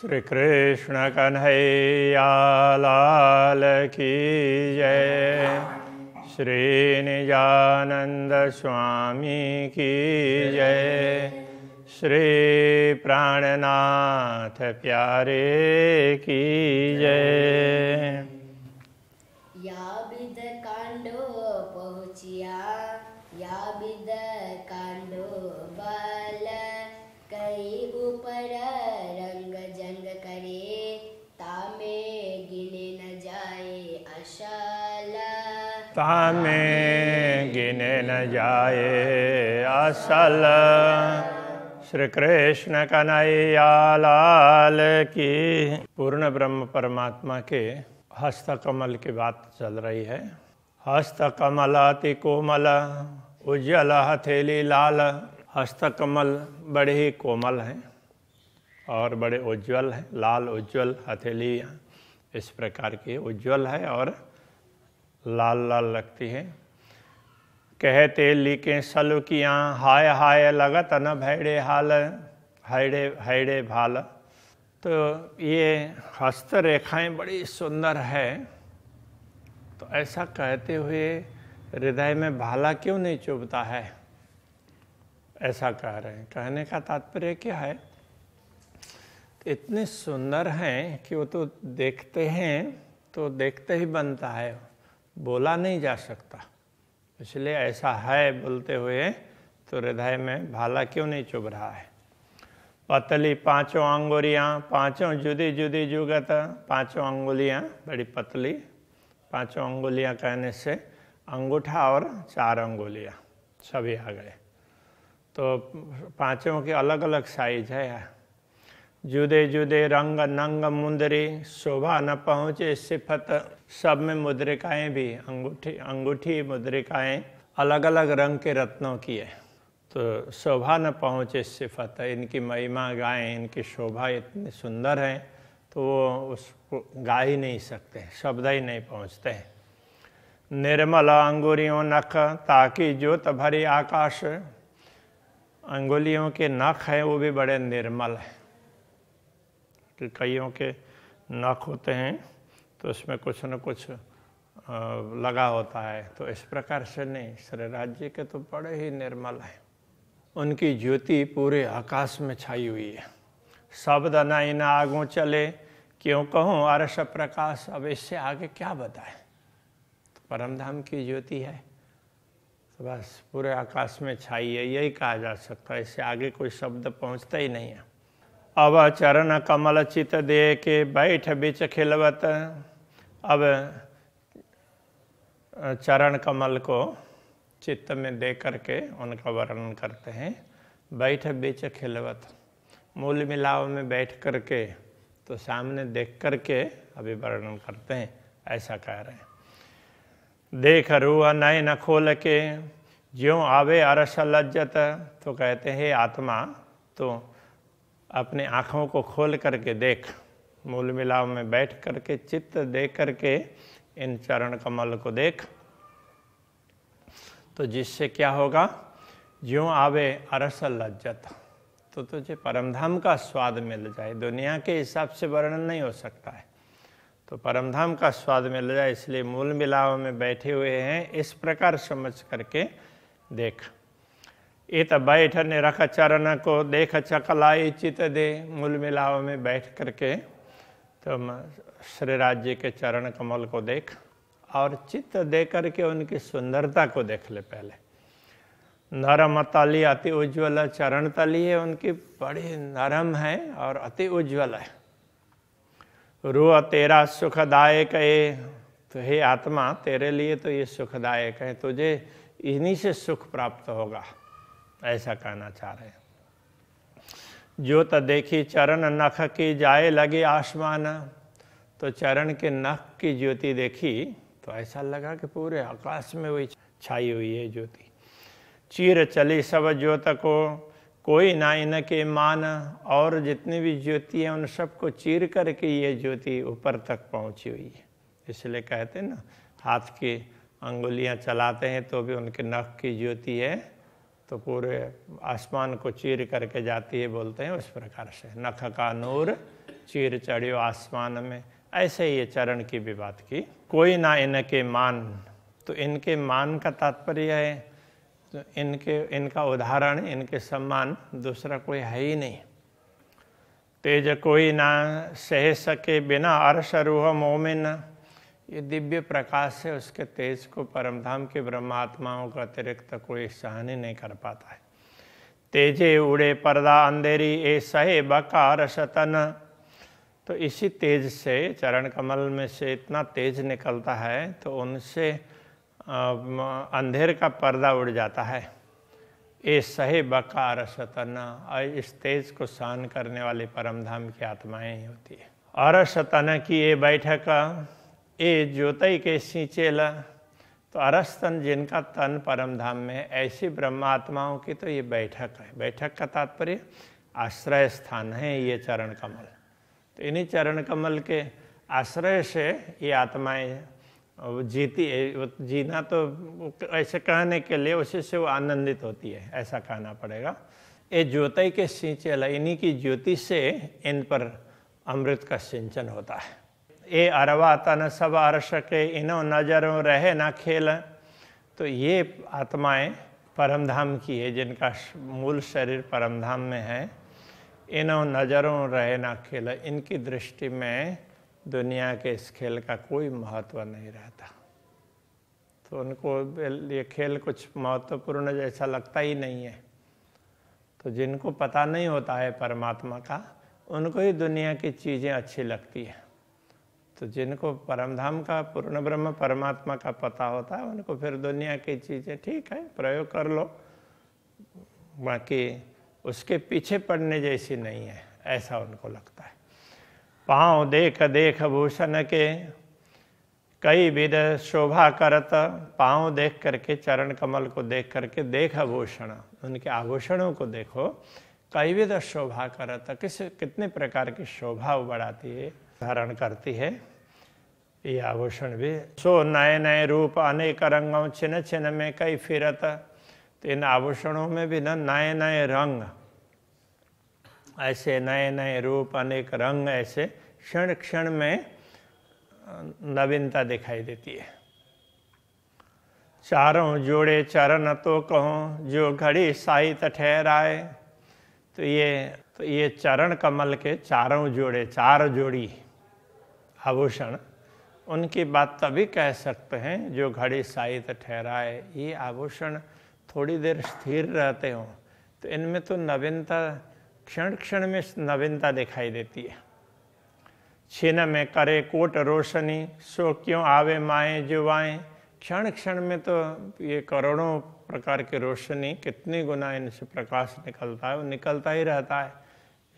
श्री कृष्ण कन्हैया लाल की जय श्री निजानंद स्वामी की जय श्री प्राणनाथ प्यारे की जय या विद कांडो पहुँचिया या विद कांडो में गिने न जाए असल श्री कृष्ण कन्हैया लाल की पूर्ण ब्रह्म परमात्मा के हस्तकमल की बात चल रही है हस्तकमल अति कोमल उज्जवल हथेली लाल हस्तकमल बड़े ही कोमल हैं और बड़े उज्जवल हैं लाल उज्जवल हथेली इस प्रकार के उज्जवल है और लाल लाल लगती है कहते लिखे सलु यहाँ हाय हाय लगत न भैड़े हाल हैड़े हैड़े भाल तो ये हस्त रेखाएं बड़ी सुंदर है तो ऐसा कहते हुए हृदय में भाला क्यों नहीं चुभता है ऐसा कह रहे हैं कहने का तात्पर्य क्या है इतने सुंदर हैं कि वो तो देखते हैं तो देखते ही बनता है बोला नहीं जा सकता इसलिए ऐसा है बोलते हुए तो हृदय में भाला क्यों नहीं चुभ रहा है पतली पांचों अंगुलियाँ पांचों जुदी जुदी जुगत पांचों अंगुलियाँ बड़ी पतली पांचों अंगुलियाँ कहने से अंगूठा और चार अंगुलियाँ सभी आ गए तो पांचों के अलग अलग साइज है जुदे जुदे रंग नंग मुंदरी शोभा न पहुँचे सिफत सब में मुद्रिकाएं भी अंगूठी अंगूठी मुद्रिकाएं अलग अलग रंग के रत्नों की है तो शोभा न पहुँचे सिफत इनकी महिमा गाएं इनकी शोभा इतनी सुंदर है तो वो उसको गा ही नहीं सकते शब्द ही नहीं पहुँचते हैं निर्मल अंगुरियों नख ताकि ज्योत भरी आकाश अंगुलियों के नख हैं वो भी बड़े निर्मल हैं कि कईयों के नख होते हैं तो उसमें कुछ न कुछ लगा होता है तो इस प्रकार से नहीं श्री राज्य के तो बड़े ही निर्मल हैं उनकी ज्योति पूरे आकाश में छाई हुई है शब्द न इन आगों चले क्यों कहूँ अर्श प्रकाश अब इससे आगे क्या बताएं तो परमधाम की ज्योति है तो बस पूरे आकाश में छाई है यही कहा जा सकता है इससे आगे कोई शब्द पहुँचता ही नहीं है अब चरण कमल चित दे के बैठ बिच खिलवत अब चरण कमल को चित्त में दे करके उनका वर्णन करते हैं बैठ बिच खिलवत मूल मिलाव में बैठ करके तो सामने देख करके अभी वर्णन करते हैं ऐसा कह रहे हैं देख रुआ नए न खोल के ज्यों आवे अरस लज्जत तो कहते हैं आत्मा तो अपने आँखों को खोल करके देख मूल मिलाव में बैठ करके चित्त दे करके इन चरण कमल को देख तो जिससे क्या होगा जो आवे अरस लज्जत तो तुझे परमधाम का स्वाद मिल जाए दुनिया के हिसाब से वर्णन नहीं हो सकता है तो परमधाम का स्वाद मिल जाए इसलिए मूल मिलाव में बैठे हुए हैं इस प्रकार समझ करके देख तो बैठ ने रख चरण को देख चकलाई चित दे मूल मिलाव में बैठ करके तुम श्री राज्य के चरण कमल को देख और चित्त दे करके उनकी सुंदरता को देख ले पहले नरम तली अति उज्ज्वल चरण तली है उनकी बड़ी नरम है और अति उज्ज्वल है रू तेरा सुखदायक है तो हे आत्मा तेरे लिए तो ये सुखदायक है तुझे इन्हीं से सुख प्राप्त होगा ऐसा कहना चाह रहे हैं जो तो देखी चरण नख की जाए लगे आसमान तो चरण के नख की ज्योति देखी तो ऐसा लगा कि पूरे आकाश में वही छाई हुई है ज्योति चीर चली सब ज्योत को कोई ना इन के मान और जितनी भी ज्योति है उन सबको चीर करके ये ज्योति ऊपर तक पहुंची हुई है इसलिए कहते हैं ना हाथ की अंगुलियां चलाते हैं तो भी उनके नख की ज्योति है तो पूरे आसमान को चीर करके जाती है बोलते हैं उस प्रकार से नख का नूर चीर चढ़ियो आसमान में ऐसे ये चरण की भी बात की कोई ना इनके मान तो इनके मान का तात्पर्य है तो इनके इनका उदाहरण इनके सम्मान दूसरा कोई है ही नहीं तेज कोई ना सह सके बिना अर्श रूह मोमिन ये दिव्य प्रकाश है उसके तेज को परमधाम के ब्रह्मात्माओं का अतिरिक्त कोई सहन ही नहीं कर पाता है तेजे उड़े पर्दा अंधेरी ए सहे बकार शतन तो इसी तेज से चरण कमल में से इतना तेज निकलता है तो उनसे अंधेर का पर्दा उड़ जाता है ए सहे बकार शतना और इस तेज को सहन करने वाले परमधाम की आत्माएं ही होती है और शतना की ये बैठक ये ज्योतई के सींचेला तो अरस्तन जिनका तन परम धाम में ऐसी ब्रह्मात्माओं की तो ये बैठक है बैठक का तात्पर्य आश्रय स्थान है ये चरण कमल तो इन्हीं चरण कमल के आश्रय से ये आत्माएं जीती जीना तो ऐसे कहने के लिए उसी से वो आनंदित होती है ऐसा कहना पड़ेगा ये ज्योति के सिंचल इन्हीं की ज्योति से इन पर अमृत का सिंचन होता है ए अरवा અને સબ શકે इनो नज़रों रहे ना खेल तो ये आत्माएं परमधाम की है जिनका मूल शरीर परमधाम में है इनो नजरों रहे ना खेल इनकी दृष्टि में दुनिया के इस खेल का कोई महत्व नहीं रहता तो उनको ये खेल कुछ महत्वपूर्ण जैसा लगता ही नहीं है तो जिनको पता नहीं होता है परमात्मा का उनको ही दुनिया की चीज़ें अच्छी लगती हैं तो जिनको परमधाम का पूर्ण ब्रह्म परमात्मा का पता होता है उनको फिर दुनिया की चीज़ें ठीक है प्रयोग कर लो बाकी उसके पीछे पड़ने जैसी नहीं है ऐसा उनको लगता है पाँव देख देख भूषण के कई विध शोभा करत पाँव देख करके चरण कमल को देख करके देख भूषण उनके आभूषणों को देखो कई विध शोभा करत किस कितने प्रकार की शोभा बढ़ाती है धारण करती है ये आभूषण भी सो नए नए रूप अनेक रंगों छिन्न छिन्न में कई फिरत तो इन आभूषणों में भी ना नए नए रंग ऐसे नए नए रूप अनेक रंग ऐसे क्षण क्षण में नवीनता दिखाई देती है चारों जोड़े चरण तो कहो जो घड़ी साहित ठहराए तो ये तो ये चरण कमल के चारों जोड़े चार जोड़ी आभूषण उनकी बात तभी कह सकते हैं जो घड़ी साइत ठहराए ये आभूषण थोड़ी देर स्थिर रहते हों तो इनमें तो नवीनता क्षण क्षण में नवीनता दिखाई देती है छिन में करे कोट रोशनी सो क्यों आवे माए जुवाएँ क्षण क्षण में तो ये करोड़ों प्रकार की रोशनी कितने गुना इनसे प्रकाश निकलता है वो निकलता ही रहता है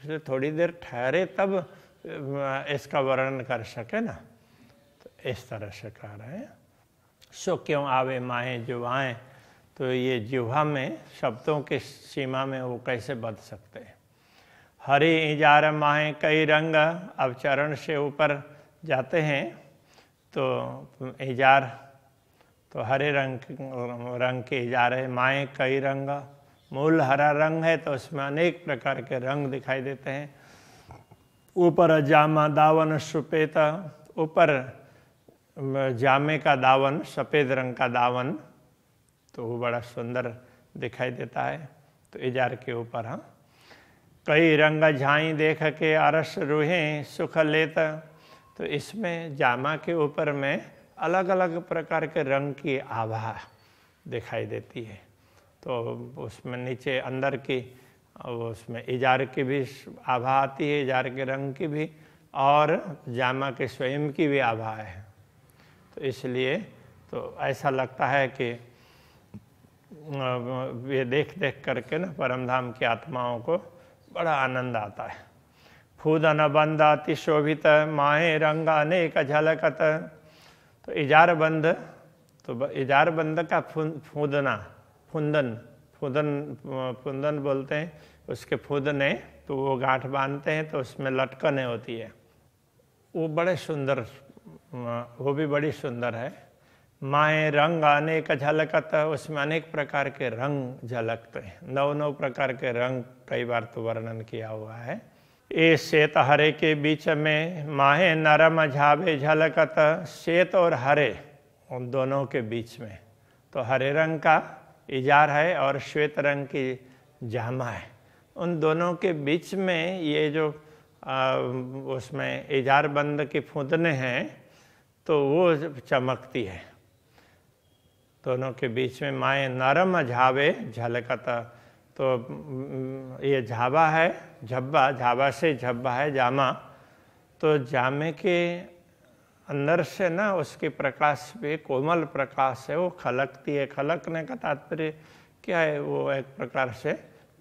इसलिए थोड़ी देर ठहरे तब इसका वर्णन कर सके ना तो इस तरह से कह रहे हैं सो क्यों आवे माए जो तो ये जुहा में शब्दों की सीमा में वो कैसे बद सकते हैं हरी इजार माए कई रंग अब चरण से ऊपर जाते हैं तो इजार तो हरे रंग रंग के इजारे माए कई रंग मूल हरा रंग है तो उसमें अनेक प्रकार के रंग दिखाई देते हैं ऊपर जामा दावन सुपेत ऊपर जामे का दावन सफ़ेद रंग का दावन तो वो बड़ा सुंदर दिखाई देता है तो इजार के ऊपर हाँ कई रंग झाई देख के अरस रूहे सुख लेता तो इसमें जामा के ऊपर में अलग अलग प्रकार के रंग की आभा दिखाई देती है तो उसमें नीचे अंदर की और उसमें इजार की भी आभा आती है इजार के रंग की भी और जामा के स्वयं की भी आभा है तो इसलिए तो ऐसा लगता है कि ये देख देख करके ना परमधाम की आत्माओं को बड़ा आनंद आता है फूदन बंदाति शोभित माहे रंग अनेक झलकत तो इजार बंद तो इजार बंद का फूदना फुंदन फूदन फूदन बोलते हैं उसके फूदने तो वो गांठ बांधते हैं तो उसमें लटकने होती है वो बड़े सुंदर वो भी बड़ी सुंदर है माए रंग आने का झलकत उसमें अनेक प्रकार के रंग झलकते हैं नौ नौ प्रकार के रंग कई बार तो वर्णन किया हुआ है ए श्वेत हरे के बीच में माहे नरम झावे झलकत श्वेत और हरे उन दोनों के बीच में तो हरे रंग का इजार है और श्वेत रंग की जामा है उन दोनों के बीच में ये जो आ, उसमें इजार बंद की फूदने हैं तो वो चमकती है दोनों के बीच में माए नरम झावे झलकता तो ये झाबा है झब्बा झाबा से झब्बा है जामा तो जामे के अंदर से ना उसके प्रकाश पे कोमल प्रकाश है वो खलकती है खलकने का तात्पर्य क्या है वो एक प्रकार से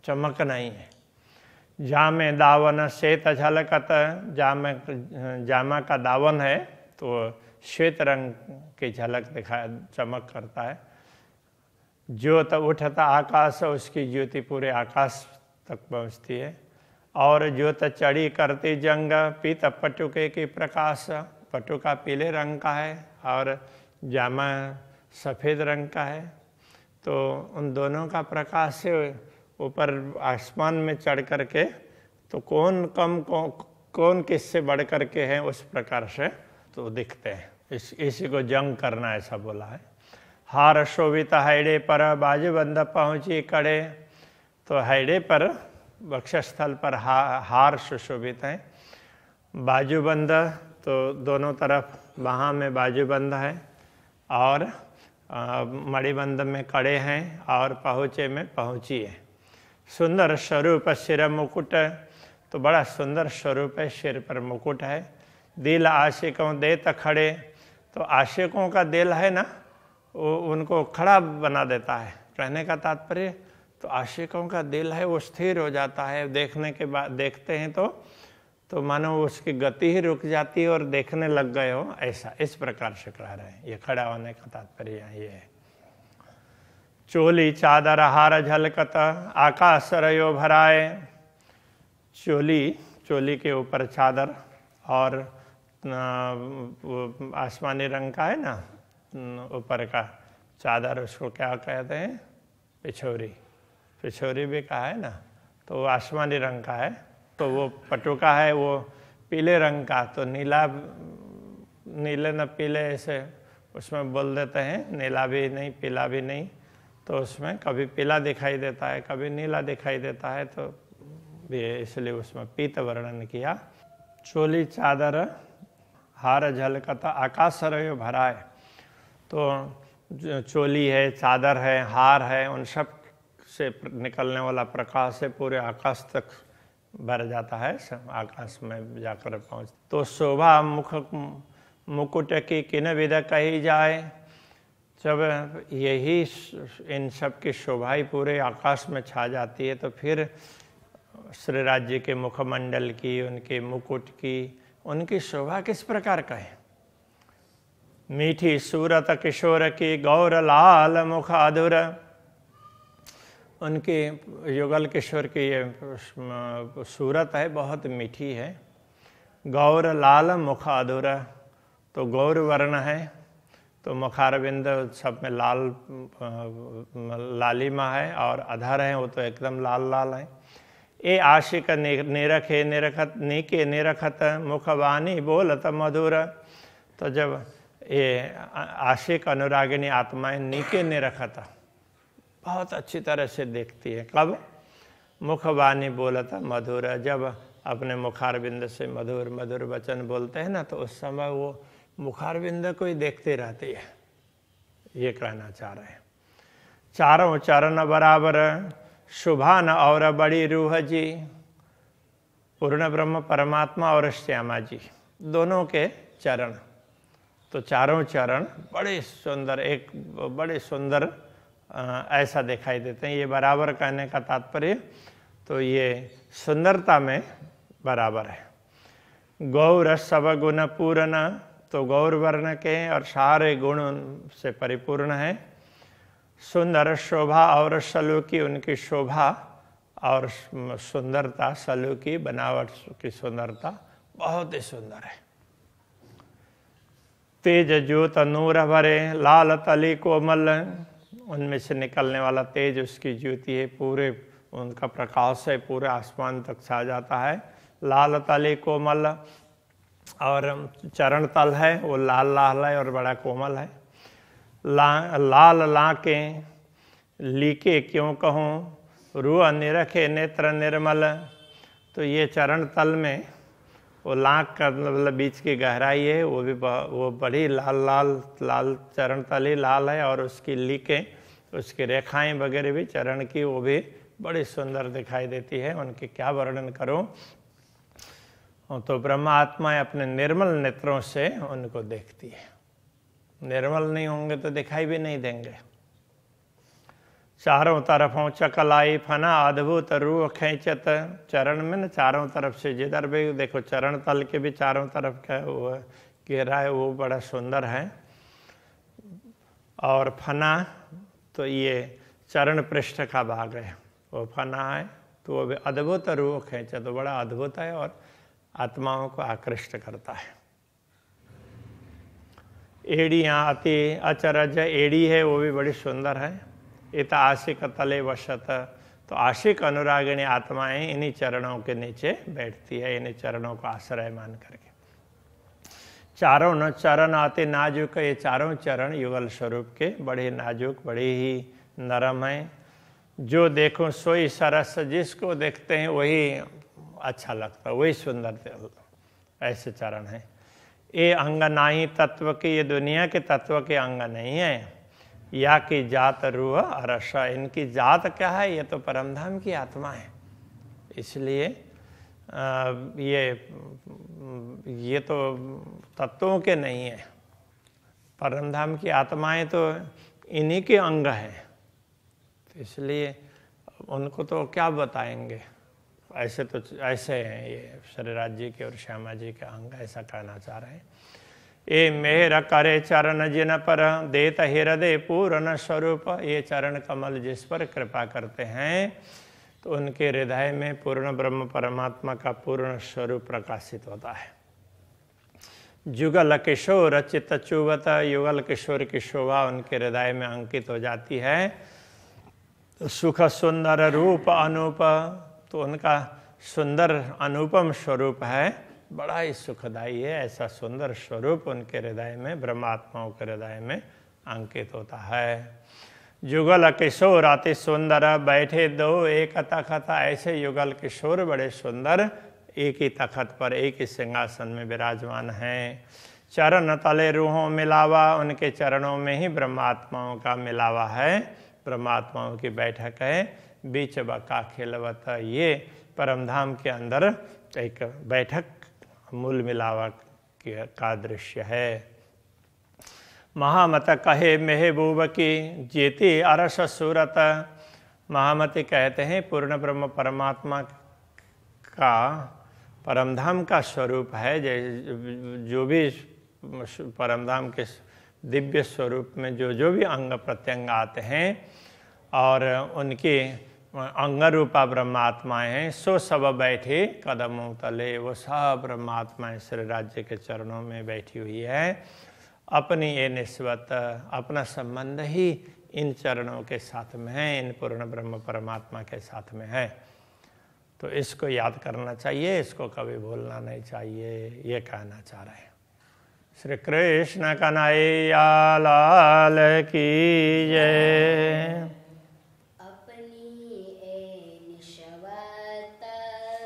चमक नहीं है जामे दावन श्वेत झलकत जामे जामा का दावन है तो श्वेत रंग की झलक दिखा चमक करता है ज्योत उठता आकाश उसकी ज्योति पूरे आकाश तक पहुंचती है और ज्योत चढ़ी करती जंग पीत पटुके की प्रकाश पटुका पीले रंग का है और जामा सफ़ेद रंग का है तो उन दोनों का प्रकाश से ऊपर आसमान में चढ़ कर के तो कौन कम कौन कौन किससे बढ़ कर के हैं उस प्रकार से तो दिखते हैं इस इसी को जंग करना ऐसा बोला है हार शोभिता हैडे पर बाजू बंदा पहुँची कड़े तो हैडे पर वक्षस्थल पर हा हार सुशोभित हैं बाजूबंद तो दोनों तरफ वहाँ में बाजूबंद है और मणिबंध में कड़े हैं और पहुँचे में पहुँची है सुंदर स्वरूप सिर मुकुट तो बड़ा सुंदर स्वरूप है सिर पर मुकुट है दिल आशिकों दे खड़े तो आशिकों का दिल है ना वो उनको खड़ा बना देता है कहने का तात्पर्य तो आशिकों का दिल है वो स्थिर हो जाता है देखने के बाद देखते हैं तो तो मानो उसकी गति ही रुक जाती है और देखने लग गए हो ऐसा इस प्रकार से कह रहे हैं ये खड़ा होने का तात्पर्य ये है चोली चादर हार झलकत आकाश रो भराए चोली चोली के ऊपर चादर और आसमानी रंग का है ना ऊपर का चादर उसको क्या कहते हैं पिछौरी पिछौरी भी कहा है ना तो आसमानी रंग का है तो वो पटुका है वो पीले रंग का तो नीला नीले न पीले ऐसे उसमें बोल देते हैं नीला भी नहीं पीला भी नहीं तो उसमें कभी पीला दिखाई देता है कभी नीला दिखाई देता है तो भी इसलिए उसमें पीत वर्णन किया चोली चादर हार झलकता आकाश सरयो भरा है तो चोली है चादर है हार है उन सब से निकलने वाला प्रकाश है पूरे आकाश तक भर जाता है आकाश में जाकर पहुँच तो शोभा मुख मुकुट की किन विध कही जाए जब यही इन सब की शोभा ही पूरे आकाश में छा जाती है तो फिर श्री राज्य के मुखमंडल की उनके मुकुट की उनकी शोभा किस प्रकार का है मीठी सूरत किशोर की गौर लाल मुख अधुर उनके युगल किशोर की ये सूरत है बहुत मीठी है गौर लाल मुख अधूरा तो गौर वर्ण है तो मुखारविंद सब में लाल लालिमा है और अधर है वो तो एकदम लाल लाल है ए आशिक निरख है निरखत नीके निरखत वानी बोलत मधुर तो जब ये आशिक अनुरागिनी आत्माएं नीके निरखत बहुत अच्छी तरह से देखती है कब मुखवाणी था मधुर जब अपने मुखार बिंद से मधुर मधुर वचन बोलते हैं ना तो उस समय वो मुखार बिंद को ही देखती रहती है ये कहना चाह रहे हैं चारों चरण बराबर शुभान और बड़ी रूह जी पूर्ण ब्रह्म परमात्मा और श्यामा जी दोनों के चरण तो चारों चरण बड़े सुंदर एक बड़े सुंदर ऐसा दिखाई देते हैं ये बराबर कहने का तात्पर्य तो ये सुंदरता में बराबर है गौर सब गुण पूर्ण तो गौर वर्ण के और सारे गुण से परिपूर्ण है सुंदर शोभा और सलूकी उनकी शोभा और सुंदरता सलूकी बनावट की सुंदरता बहुत ही सुंदर है तेज ज्योत नूर भरे लाल तली कोमल उनमें से निकलने वाला तेज उसकी ज्योति है पूरे उनका प्रकाश है पूरे आसमान तक छा जाता है लाल तले कोमल और चरण तल है वो लाल लाल है और बड़ा कोमल है ला लाल लाके लीके क्यों कहूँ रू निरखे नेत्र निर्मल तो ये चरण तल में वो लाख का मतलब बीच की गहराई है वो भी वो बड़ी लाल लाल लाल चरण तली लाल है और उसकी लीकें उसकी रेखाएं वगैरह भी चरण की वो भी बड़ी सुंदर दिखाई देती है उनके क्या वर्णन करूं हाँ, तो ब्रह्मात्माएं अपने निर्मल नेत्रों से उनको देखती है निर्मल नहीं होंगे तो दिखाई भी नहीं देंगे चारों तरफों चकलाई फना अद्भुत रूह खेचत चरण में ना चारों तरफ से जिधर भी देखो चरण तल के भी चारों तरफ का वो घेरा है वो बड़ा सुंदर है और फना तो ये चरण पृष्ठ का भाग है वो फना है तो वो भी अद्भुत रूह खेचत तो बड़ा अद्भुत है और आत्माओं को आकृष्ट करता है एड़ी यहाँ आती अचरज एड़ी है वो भी बड़ी सुंदर है એ आशिक तले वशत तो आशिक अनुरागिणी आत्माएं इन्हीं चरणों के नीचे बैठती है इन्हीं चरणों को आश्रय मान करके चारों न चरण आते नाजुक ये चारों चरण युगल स्वरूप के बड़े नाजुक बड़े ही नरम हैं जो देखो सोई सरस जिसको देखते हैं वही अच्छा लगता है वही सुंदर ऐसे चरण हैं ये अंग ना ही तत्व के ये दुनिया के तत्व के अंग नहीं है या की जात रूह अरस इनकी जात क्या है ये तो परमधाम की आत्मा है इसलिए ये ये तो तत्वों के नहीं है परमधाम की आत्माएं तो इन्हीं के अंग हैं तो इसलिए उनको तो क्या बताएंगे ऐसे तो ऐसे हैं ये शरीराज जी के और श्यामा जी के अंग ऐसा कहना चाह रहे हैं ये मेहर करे चरण जिन पर देत हृदय पूर्ण स्वरूप ये चरण कमल जिस पर कृपा करते हैं तो उनके हृदय में पूर्ण ब्रह्म परमात्मा का पूर्ण स्वरूप प्रकाशित होता है जुगल किशोर चित्त चुवत युगल किशोर की शोभा उनके हृदय में अंकित हो जाती है सुख सुंदर रूप अनूप तो उनका सुंदर अनुपम स्वरूप है बड़ा ही सुखदायी है ऐसा सुंदर स्वरूप उनके हृदय में ब्रह्मात्माओं के हृदय में अंकित होता है युगल किशोर अति सुंदर बैठे दो एक तखत ऐसे युगल किशोर बड़े सुंदर एक ही तखत पर एक ही सिंहासन में विराजमान हैं चरण तले रूहों मिलावा उनके चरणों में ही ब्रह्मात्माओं का मिलावा है ब्रह्मात्माओं की बैठक है बीच बका खिलवत ये परमधाम के अंदर एक बैठक मूल मिलावट का दृश्य है महामत कहे मेहबूब की जेति अरस सूरत महामति कहते हैं पूर्ण ब्रह्म परमात्मा का परमधाम का स्वरूप है जो भी परमधाम के दिव्य स्वरूप में जो जो भी अंग प्रत्यंग आते हैं और उनकी अंग रूपा ब्रह्मात्माएं हैं सो सब बैठे कदमों तले वो सब ब्रह्मात्माएं श्री राज्य के चरणों में बैठी हुई है अपनी ये निस्वत अपना संबंध ही इन चरणों के साथ में है इन पूर्ण ब्रह्म परमात्मा के साथ में है तो इसको याद करना चाहिए इसको कभी भूलना नहीं चाहिए ये कहना चाह रहे हैं श्री कृष्ण कन्हैया लाल की जय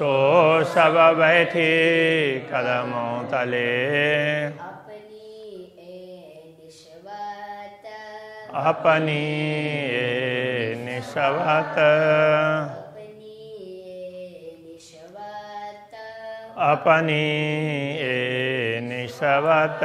ਸੋ ਸਭ ਬੈਠੇ ਕਦਮੋਂ ਤਲੇ ਆਪਣੀ ਏ ਨਿਸ਼ਵਤ ਆਪਣੀ ਏ ਨਿਸ਼ਵਤ ਆਪਣੀ ਏ ਨਿਸ਼ਵਤ